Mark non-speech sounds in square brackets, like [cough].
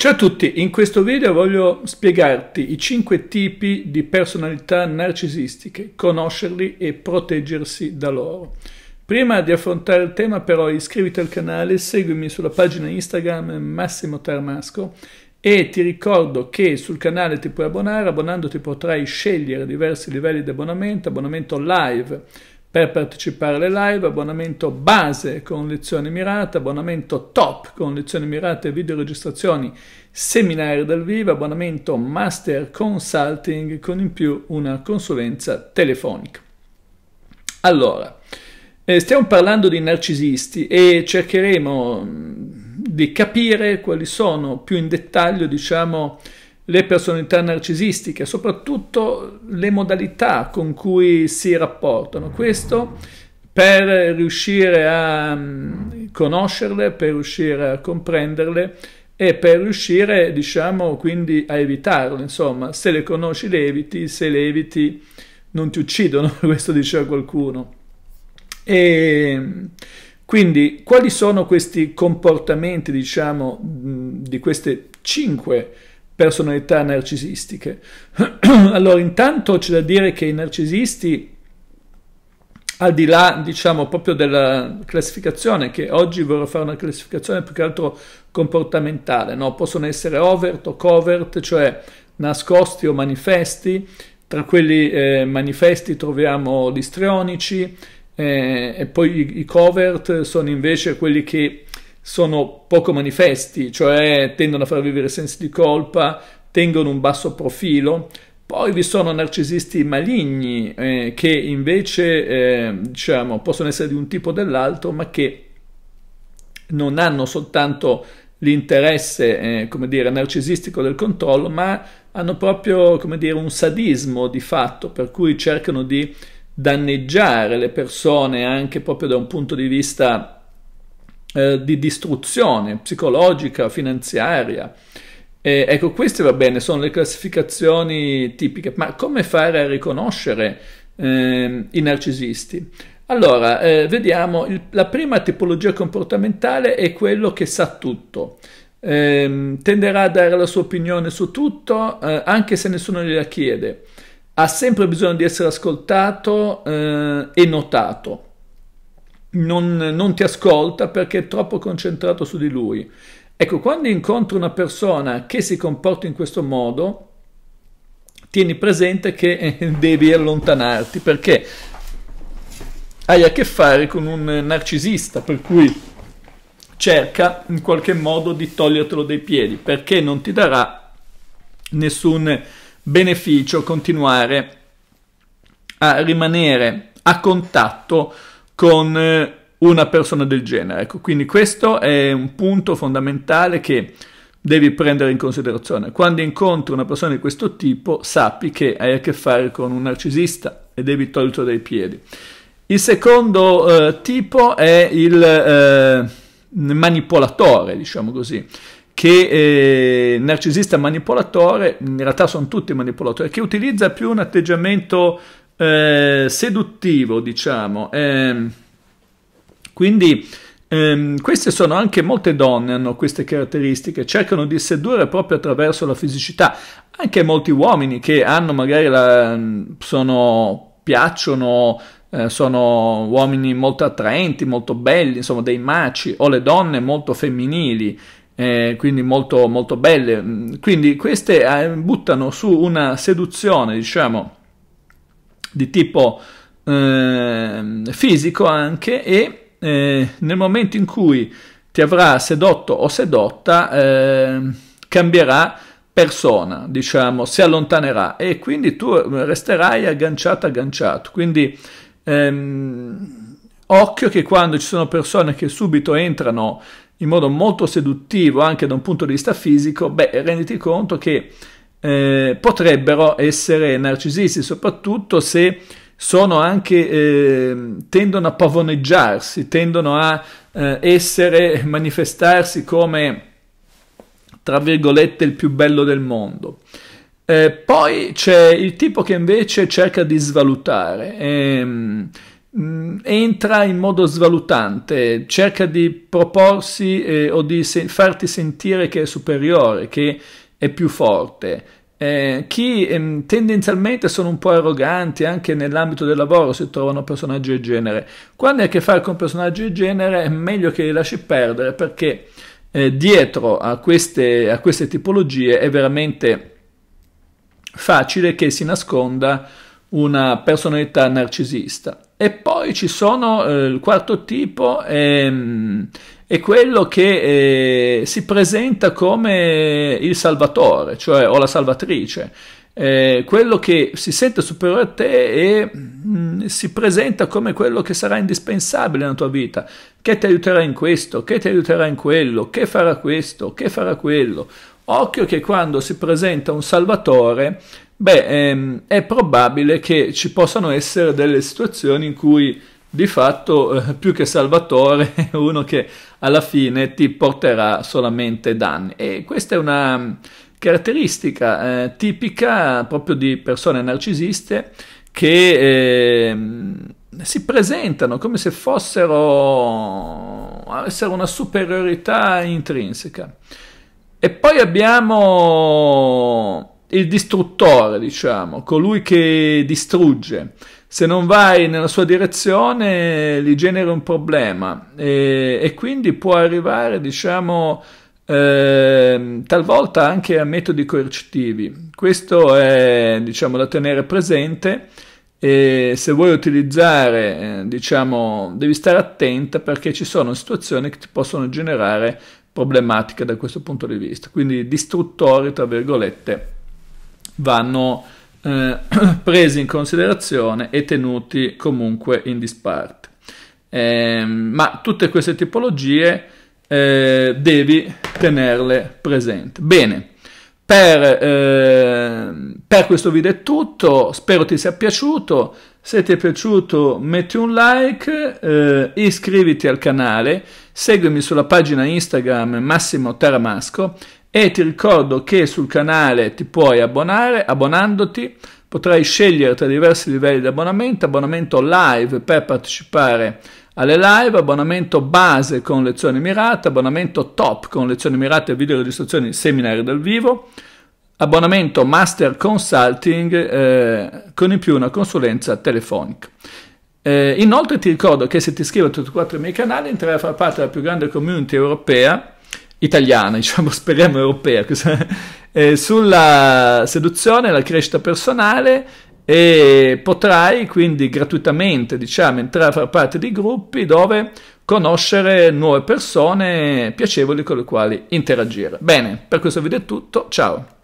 Ciao a tutti, in questo video voglio spiegarti i 5 tipi di personalità narcisistiche, conoscerli e proteggersi da loro. Prima di affrontare il tema però iscriviti al canale, seguimi sulla pagina Instagram Massimo Tarmasco e ti ricordo che sul canale ti puoi abbonare, abbonandoti potrai scegliere diversi livelli di abbonamento, abbonamento live per partecipare alle live, abbonamento base con lezioni mirate, abbonamento top con lezioni mirate e videoregistrazioni, seminari dal vivo, abbonamento master consulting con in più una consulenza telefonica. Allora, eh, stiamo parlando di narcisisti e cercheremo mm, di capire quali sono più in dettaglio, diciamo, le personalità narcisistiche, soprattutto le modalità con cui si rapportano. Questo per riuscire a mm, conoscerle, per riuscire a comprenderle e per riuscire, diciamo, quindi a evitarle. Insomma, se le conosci le eviti, se le eviti non ti uccidono, [laughs] questo diceva qualcuno. E quindi quali sono questi comportamenti, diciamo, mm, di queste cinque personalità narcisistiche. [clears throat] allora, intanto c'è da dire che i narcisisti, al di là, diciamo, proprio della classificazione, che oggi vorrei fare una classificazione più che altro comportamentale, no? possono essere overt o covert, cioè nascosti o manifesti, tra quelli eh, manifesti troviamo gli strionici, eh, e poi i, i covert sono invece quelli che sono poco manifesti, cioè tendono a far vivere sensi di colpa, tengono un basso profilo. Poi vi sono narcisisti maligni eh, che invece eh, diciamo, possono essere di un tipo o dell'altro, ma che non hanno soltanto l'interesse eh, narcisistico del controllo, ma hanno proprio dire, un sadismo di fatto, per cui cercano di danneggiare le persone anche proprio da un punto di vista eh, di distruzione psicologica, finanziaria. E, ecco, queste va bene, sono le classificazioni tipiche, ma come fare a riconoscere eh, i narcisisti? Allora, eh, vediamo, il, la prima tipologia comportamentale è quello che sa tutto. Ehm, tenderà a dare la sua opinione su tutto, eh, anche se nessuno gliela chiede. Ha sempre bisogno di essere ascoltato eh, e notato non, non ti ascolta perché è troppo concentrato su di lui. Ecco, quando incontri una persona che si comporta in questo modo, tieni presente che eh, devi allontanarti perché hai a che fare con un narcisista, per cui cerca in qualche modo di togliertelo dai piedi perché non ti darà nessun beneficio continuare a rimanere a contatto con eh, una persona del genere. Ecco, quindi questo è un punto fondamentale che devi prendere in considerazione. Quando incontri una persona di questo tipo, sappi che hai a che fare con un narcisista e devi toglierlo dai piedi. Il secondo eh, tipo è il eh, manipolatore, diciamo così, che eh, narcisista manipolatore, in realtà sono tutti manipolatori, che utilizza più un atteggiamento eh, seduttivo, diciamo. Eh, quindi ehm, queste sono anche molte donne hanno queste caratteristiche, cercano di sedurre proprio attraverso la fisicità, anche molti uomini che hanno magari la, sono, piacciono, eh, sono uomini molto attraenti, molto belli, insomma dei maci, o le donne molto femminili. Eh, quindi molto, molto belle. Quindi queste eh, buttano su una seduzione, diciamo, di tipo eh, fisico anche e eh, nel momento in cui ti avrà sedotto o sedotta eh, cambierà persona, diciamo, si allontanerà e quindi tu resterai agganciato agganciato. Quindi ehm, occhio che quando ci sono persone che subito entrano in modo molto seduttivo anche da un punto di vista fisico, beh, renditi conto che eh, potrebbero essere narcisisti, soprattutto se sono anche, eh, tendono a pavoneggiarsi, tendono a eh, essere, manifestarsi come, tra virgolette, il più bello del mondo. Eh, poi c'è il tipo che invece cerca di svalutare, ehm, mm, entra in modo svalutante, cerca di proporsi eh, o di se farti sentire che è superiore, che è più forte. Eh, chi ehm, tendenzialmente sono un po' arroganti anche nell'ambito del lavoro si trovano personaggi del genere. Quando hai a che fare con personaggi del genere è meglio che li lasci perdere perché eh, dietro a queste, a queste tipologie è veramente facile che si nasconda una personalità narcisista. E poi ci sono eh, il quarto tipo, ehm, è quello che eh, si presenta come il salvatore, cioè o la salvatrice. Eh, quello che si sente superiore a te e mh, mm, si presenta come quello che sarà indispensabile nella tua vita, che ti aiuterà in questo, che ti aiuterà in quello, che farà questo, che farà quello. Occhio che quando si presenta un salvatore Beh, ehm, è probabile che ci possano essere delle situazioni in cui di fatto eh, più che salvatore è [laughs] uno che alla fine ti porterà solamente danni. E questa è una mm, caratteristica eh, tipica proprio di persone narcisiste che eh, si presentano come se fossero avessero una superiorità intrinseca. E poi abbiamo il distruttore, diciamo, colui che distrugge. Se non vai nella sua direzione gli genera un problema e, e quindi può arrivare, diciamo, eh, talvolta anche a metodi coercitivi. Questo è, diciamo, da tenere presente e se vuoi utilizzare, eh, diciamo, devi stare attenta perché ci sono situazioni che ti possono generare problematiche da questo punto di vista, quindi distruttori, tra virgolette, vanno eh, [clears throat] presi in considerazione e tenuti comunque in disparte. Eh, ma tutte queste tipologie eh, devi tenerle presenti. Bene, per, eh, per, questo video è tutto, spero ti sia piaciuto, se ti è piaciuto metti un like, eh, iscriviti al canale, seguimi sulla pagina Instagram Massimo Taramasco e ti ricordo che sul canale ti puoi abbonare, abbonandoti potrai scegliere tra diversi livelli di abbonamento, abbonamento live per partecipare alle live, abbonamento base con lezioni mirate, abbonamento top con lezioni mirate, video registrazioni, seminari dal vivo, abbonamento master consulting eh, con in più una consulenza telefonica. Eh, inoltre ti ricordo che se ti iscrivi a tutti e quattro i miei canali entrerai a far parte della più grande community europea italiana, [laughs] diciamo, speriamo europea, eh, sulla seduzione e la crescita personale e potrai quindi gratuitamente, diciamo, entrare a far parte di gruppi dove conoscere nuove persone piacevoli con le quali interagire. Bene, per questo video è tutto, ciao!